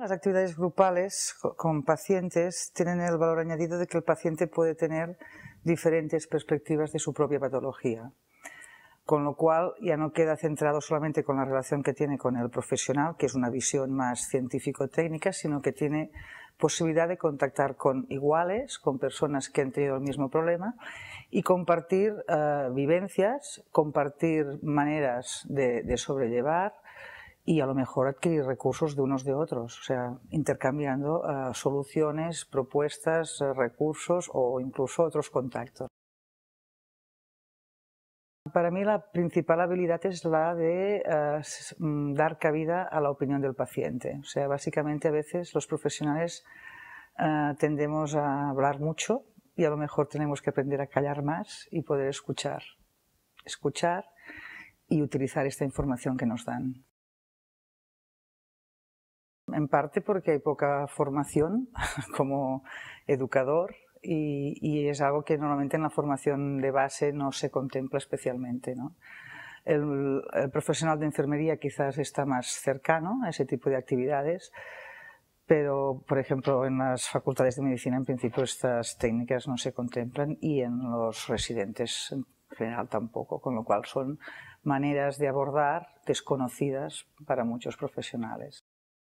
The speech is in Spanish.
Las actividades grupales con pacientes tienen el valor añadido de que el paciente puede tener diferentes perspectivas de su propia patología, con lo cual ya no queda centrado solamente con la relación que tiene con el profesional, que es una visión más científico-técnica, sino que tiene posibilidad de contactar con iguales, con personas que han tenido el mismo problema y compartir eh, vivencias, compartir maneras de sobrellevar, y a lo mejor adquirir recursos de unos de otros, o sea, intercambiando eh, soluciones, propuestas, eh, recursos o incluso otros contactos. Para mí la principal habilidad es la de eh, mm, dar cabida a la opinión del paciente. O sea, básicamente a veces los profesionales tendemos a hablar mucho y a lo mejor tenemos que aprender a callar más y poder escuchar. Escuchar y utilizar esta información que nos dan en parte porque hay poca formación como educador y, es algo que normalmente en la formación de base no se contempla especialmente. el, profesional de enfermería quizás está más cercano a ese tipo de actividades, pero por ejemplo en las facultades de medicina en principio estas técnicas no se contemplan y en los residentes en general tampoco, con lo cual son maneras de abordar desconocidas para muchos profesionales.